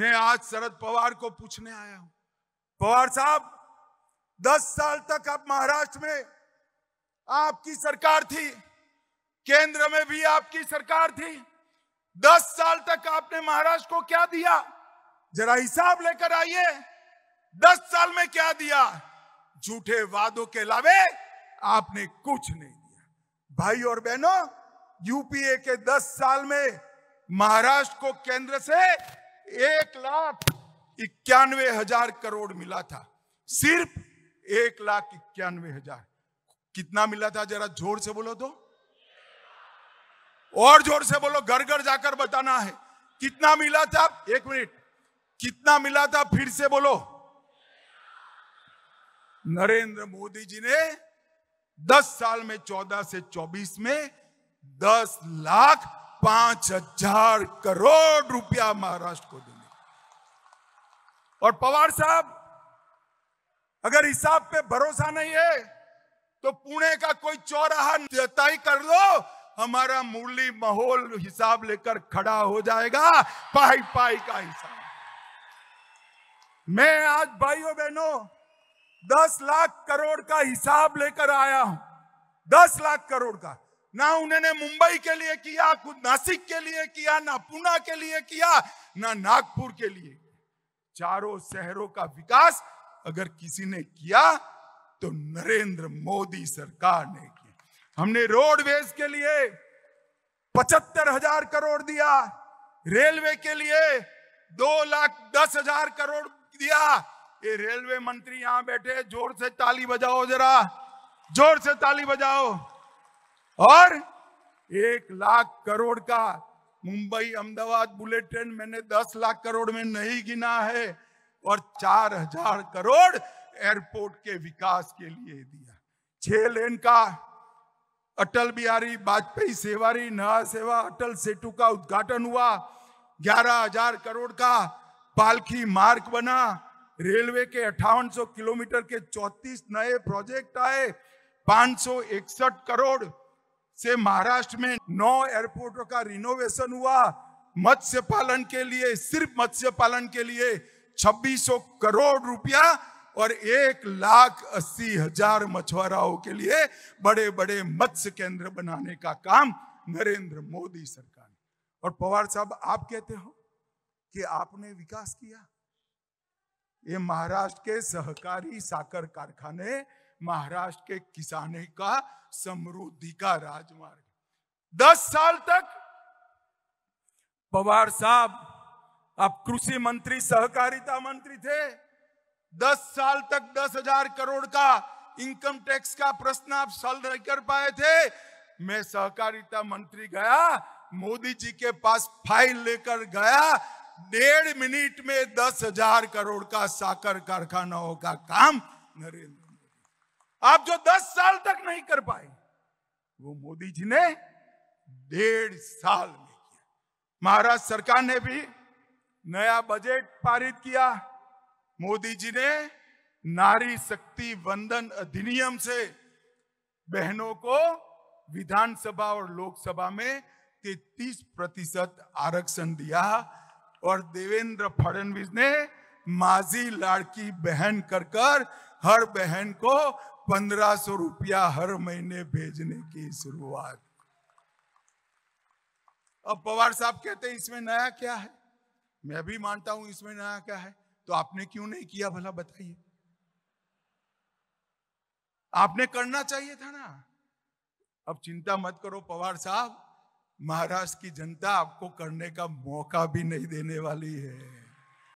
मैं आज शरद पवार को पूछने आया हूं पवार साहब दस साल तक आप महाराष्ट्र में आपकी सरकार थी केंद्र में भी आपकी सरकार थी दस साल तक आपने महाराष्ट्र को क्या दिया जरा हिसाब लेकर आइए दस साल में क्या दिया झूठे वादों के अलावे आपने कुछ नहीं दिया भाई और बहनों यूपीए के दस साल में महाराष्ट्र को केंद्र से एक लाख इक्यानवे हजार करोड़ मिला था सिर्फ एक लाख इक्यानवे हजार कितना मिला था जरा जोर से बोलो तो और जोर से बोलो घर घर जाकर बताना है कितना मिला था एक मिनट कितना मिला था फिर से बोलो नरेंद्र मोदी जी ने 10 साल में 14 से 24 में 10 लाख पांच हजार करोड़ रुपया महाराष्ट्र को देने और पवार साहब अगर हिसाब पे भरोसा नहीं है तो पुणे का कोई चौराहा तय कर लो हमारा मुरली माहौल हिसाब लेकर खड़ा हो जाएगा पाई पाई का हिसाब मैं आज भाइयों बहनों दस लाख करोड़ का हिसाब लेकर आया हूं दस लाख करोड़ का ना उन्होंने मुंबई के लिए किया खुद नासिक के लिए किया ना पुणे के लिए किया ना नागपुर के लिए चारों शहरों का विकास अगर किसी ने किया तो नरेंद्र मोदी सरकार ने किया हमने रोडवेज के लिए पचहत्तर हजार करोड़ दिया रेलवे के लिए दो लाख दस हजार करोड़ दिया ये रेलवे मंत्री यहां बैठे जोर से ताली बजाओ जरा जोर से ताली बजाओ और एक लाख करोड़ का मुंबई अहमदाबाद बुलेट ट्रेन मैंने दस लाख करोड़ में नहीं गिना है और चार हजार करोड़ एयरपोर्ट के विकास के लिए दिया छह लेन का अटल बिहारी वाजपेयी सेवारी नहा सेवा अटल सेतु का उद्घाटन हुआ ग्यारह हजार करोड़ का पालखी मार्ग बना रेलवे के अठावन किलोमीटर के 34 नए प्रोजेक्ट आए पांच करोड़ से महाराष्ट्र में नौ एयरपोर्टों का रिनोवेशन हुआ मत्स्य पालन के लिए सिर्फ मत्स्य पालन के लिए 2600 करोड़ रुपया और एक लाख अस्सी हजार मछुआराओं के लिए बड़े बड़े मत्स्य केंद्र बनाने का काम नरेंद्र मोदी सरकार ने और पवार साहब आप कहते हो कि आपने विकास किया ये महाराष्ट्र के सहकारी साकर कारखाने महाराष्ट्र के किसाने का समृद्धि का राजमार्ग दस साल तक पवार साहब आप कृषि मंत्री सहकारिता मंत्री थे दस साल तक दस हजार करोड़ का इनकम टैक्स का प्रश्न आप सॉल्व नहीं कर पाए थे मैं सहकारिता मंत्री गया मोदी जी के पास फाइल लेकर गया डेढ़ मिनट में दस हजार करोड़ का साकर कारखानाओं का काम नरेंद्र आप जो दस साल तक नहीं कर पाए वो मोदी जी ने डेढ़ साल में किया महाराष्ट्र सरकार ने भी नया बजट पारित किया मोदी जी ने नारी शक्ति वंदन अधिनियम से बहनों को विधानसभा और लोकसभा में तैतीस प्रतिशत आरक्षण दिया और देवेंद्र फडणवीस ने माजी लाड़की बहन कर कर हर बहन को पंद्रह सौ रुपया हर महीने भेजने की शुरुआत अब पवार साहब कहते हैं इसमें नया क्या है मैं भी मानता हूं इसमें नया क्या है तो आपने क्यों नहीं किया भला बताइए आपने करना चाहिए था ना अब चिंता मत करो पवार साहब महाराष्ट्र की जनता आपको करने का मौका भी नहीं देने वाली है